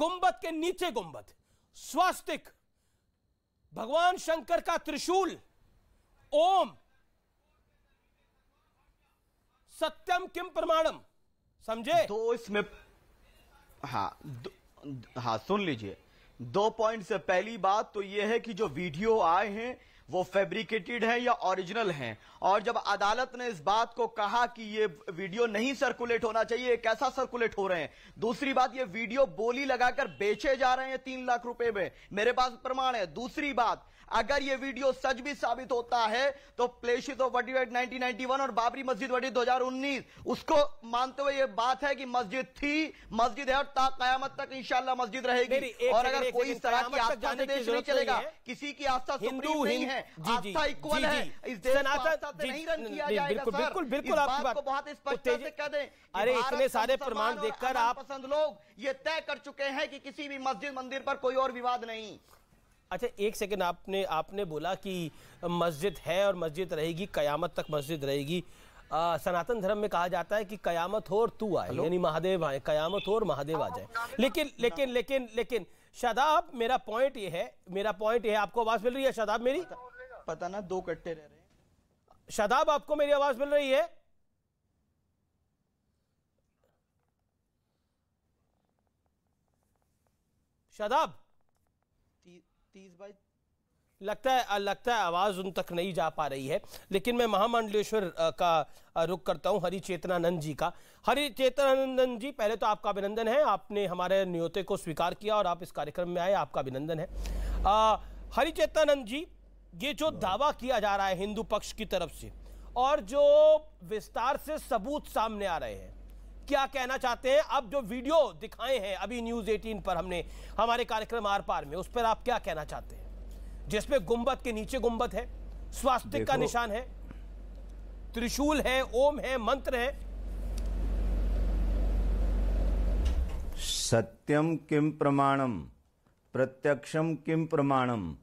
गुंबद के नीचे गुंबद स्वास्तिक भगवान शंकर का त्रिशूल ओम सत्यम किम प्रमाणम समझे तो इसमें हाँ द, हाँ सुन लीजिए दो पॉइंट से पहली बात तो यह है कि जो वीडियो आए हैं वो फैब्रिकेटेड है या ओरिजिनल है और जब अदालत ने इस बात को कहा कि ये वीडियो नहीं सर्कुलेट होना चाहिए कैसा सर्कुलेट हो रहे हैं दूसरी बात ये वीडियो बोली लगाकर बेचे जा रहे हैं तीन लाख रुपए में मेरे पास प्रमाण है दूसरी बात अगर ये वीडियो सच भी साबित होता है तो प्लेशिस ऑफ वटी वाइट नाइनटीन और बाबरी मस्जिद वटी दो उसको मानते हुए ये बात है कि मस्जिद थी मस्जिद है और कयामत तक इंशाला मस्जिद रहेगी और अगर कोई इस तरह की आस्था नहीं चलेगा किसी की आस्था हिंदू नहीं है है आस्था इक्वल है इस देश को आस्था से नहीं रन किया जाएगा बिल्कुल बिल्कुल बिल्कुल आपकी बात को बहुत स्पष्ट से कह दें अरे इतने सारे प्रमाण देखकर आप पसंद लोग ये तय कर चुके हैं कि किसी भी मस्जिद मंदिर पर कोई और विवाद नहीं अच्छा एक सेकंड आपने आपने बोला कि मस्जिद है और मस्जिद रहेगी कयामत तक मस्जिद रहेगी आ, सनातन धर्म में कहा जाता है कि कयामत हो और तू आए यानी महादेव आए कयामत हो और महादेव आ जाए लेकिन लेकिन लेकिन लेकिन शादाब मेरा पॉइंट ये है मेरा पॉइंट ये है आपको आवाज मिल रही है शादाब मेरी पता, ना दो कट्टे रह रहे हैं शादाब आपको मेरी आवाज मिल रही है शादाब तीस बाई लगता है लगता है आवाज़ उन तक नहीं जा पा रही है लेकिन मैं महामंडलेश्वर का रुख करता हूँ हरि चेतनानंद जी का हरि चेतनानंद जी पहले तो आपका अभिनंदन है आपने हमारे न्योते को स्वीकार किया और आप इस कार्यक्रम में आए आपका अभिनंदन है हरि चेतनानंद जी ये जो दावा किया जा रहा है हिंदू पक्ष की तरफ से और जो विस्तार से सबूत सामने आ रहे हैं क्या कहना चाहते हैं अब जो वीडियो दिखाए हैं अभी न्यूज़ एटीन पर हमने हमारे कार्यक्रम आर पार में उस पर आप क्या कहना चाहते हैं जिसमें गुंबद के नीचे गुंबद है स्वास्थ्य का निशान है त्रिशूल है ओम है मंत्र है सत्यम किम प्रमाणम प्रत्यक्षम किम प्रमाणम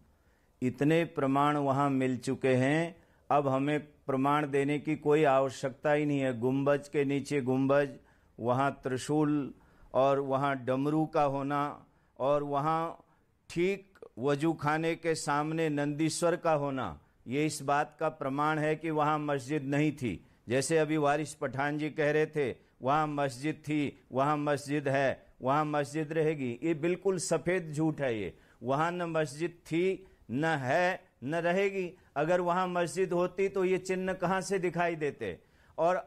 इतने प्रमाण वहां मिल चुके हैं अब हमें प्रमाण देने की कोई आवश्यकता ही नहीं है गुंबज के नीचे गुंबज वहां त्रिशूल और वहां डमरू का होना और वहां ठीक वजू खाने के सामने नंदीश्वर का होना ये इस बात का प्रमाण है कि वहाँ मस्जिद नहीं थी जैसे अभी वारिस पठान जी कह रहे थे वहाँ मस्जिद थी वहाँ मस्जिद है वहाँ मस्जिद रहेगी ये बिल्कुल सफ़ेद झूठ है ये वहाँ न मस्जिद थी न है न रहेगी अगर वहाँ मस्जिद होती तो ये चिन्ह कहाँ से दिखाई देते और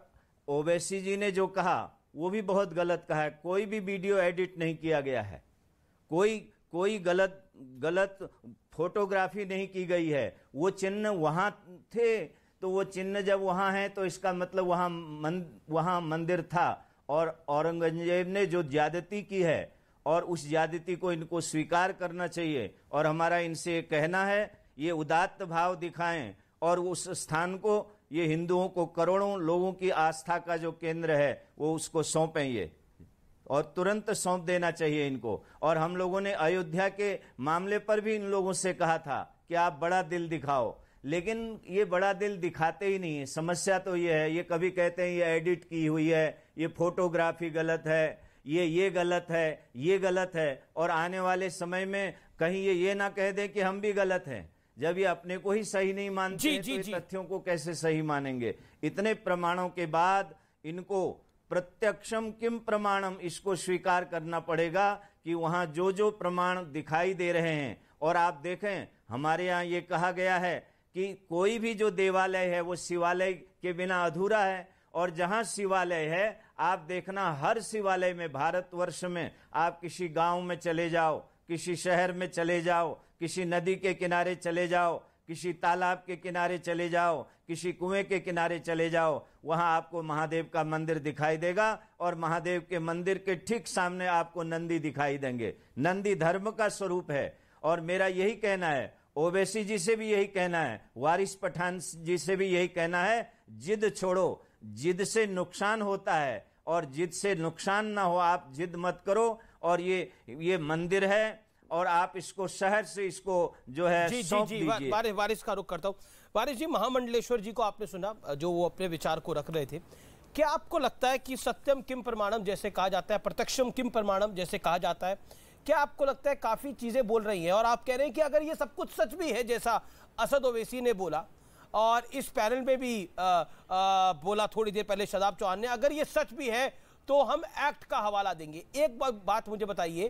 ओवैसी जी ने जो कहा वो भी बहुत गलत कहा है कोई भी वीडियो एडिट नहीं किया गया है कोई कोई गलत गलत फोटोग्राफी नहीं की गई है वो चिन्ह वहाँ थे तो वो चिन्ह जब वहाँ हैं तो इसका मतलब वहाँ मन, वहाँ मंदिर था और औरंगजेब ने जो ज्यादती की है और उस ज्यादती को इनको स्वीकार करना चाहिए और हमारा इनसे कहना है ये उदात्त भाव दिखाएं और उस स्थान को ये हिंदुओं को करोड़ों लोगों की आस्था का जो केंद्र है वो उसको सौंपें ये और तुरंत सौंप देना चाहिए इनको और हम लोगों ने अयोध्या के मामले पर भी इन लोगों से कहा था कि आप बड़ा दिल दिखाओ लेकिन ये बड़ा दिल दिखाते ही नहीं है समस्या तो ये है ये कभी कहते हैं ये एडिट की हुई है ये फोटोग्राफी गलत है ये ये गलत है ये गलत है और आने वाले समय में कहीं ये ये ना कह दें कि हम भी गलत हैं जब ये अपने को ही सही नहीं मानते तो तथ्यों को कैसे सही मानेंगे इतने प्रमाणों के बाद इनको प्रत्यक्षम किम प्रमाणम इसको स्वीकार करना पड़ेगा कि वहां जो जो प्रमाण दिखाई दे रहे हैं और आप देखें हमारे यहाँ ये कहा गया है कि कोई भी जो देवालय है वो शिवालय के बिना अधूरा है और जहाँ शिवालय है आप देखना हर शिवालय में भारतवर्ष में आप किसी गांव में चले जाओ किसी शहर में चले जाओ किसी नदी के किनारे चले जाओ किसी तालाब के किनारे चले जाओ किसी कुएं के किनारे चले जाओ वहां आपको महादेव का मंदिर दिखाई देगा और महादेव के मंदिर के ठीक सामने आपको नंदी दिखाई देंगे नंदी धर्म का स्वरूप है और मेरा यही कहना है ओवैसी जी से भी यही कहना है वारिस पठान जी से भी यही कहना है जिद छोड़ो जिद से नुकसान होता है और जिद से नुकसान ना हो आप जिद मत करो और ये ये मंदिर है और आप इसको शहर से इसको जो है जी जी जी वा, वारिस का रुख करता हूँ वारिस जी महामंडलेश्वर जी को आपने सुना जो वो अपने विचार को रख रहे थे क्या आपको लगता है कि सत्यम किम प्रमाणम जैसे कहा जाता है प्रत्यक्षम किम प्रमाणम जैसे कहा जाता है क्या आपको लगता है काफ़ी चीज़ें बोल रही हैं और आप कह रहे हैं कि अगर ये सब कुछ सच भी है जैसा असद ओवैसी ने बोला और इस पैनल में भी आ, आ, बोला थोड़ी देर पहले शदाब चौहान ने अगर ये सच भी है तो हम एक्ट का हवाला देंगे एक बात मुझे बताइए